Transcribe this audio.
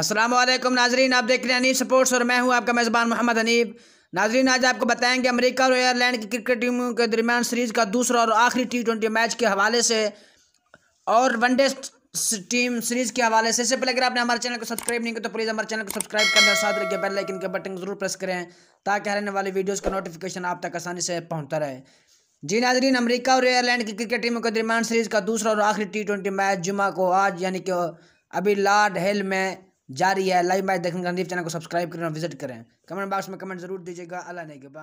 अस्सलाम वालेकुम नाजरीन आप देख रहे हैं अनीब स्पोर्ट्स और मैं हूं आपका मेज़बान मोहम्मद अनीब नाजरीन आज आपको बताएंगे अमेरिका और आयरलैंड की क्रिकेट टीमों के दरमियान सीरीज़ का दूसरा और आखिरी टी ट्वेंटी मैच के हवाले से और वनडे टीम सीरीज़ के हवाले से इससे पहले अगर आपने हमारे चैनल को सब्सक्राइब नहीं किया तो प्लीज़ हमारे चैनल को सब्सक्राइब करें और साथ लगे बेल लाइकन के बटन जरूर प्रेस करें ताकि आने वाली वीडियोज़ का नोटिफिकेशन आप तक आसानी से पहुँचता रहे जी नाजरीन अमरीका और आयरलैंड की क्रिकेट टीमों के दरमियान सीरीज़ का दूसरा और आखिरी टी ट्वेंटी मैच जुमा को आज यानी कि अभी लार्ड हेल में जारी है लाइव मैच देखने का चैनल को सब्सक्राइब करें और विजिट करें कमेंट बॉक्स में कमेंट जरूर दीजिएगा अल्लाह ने के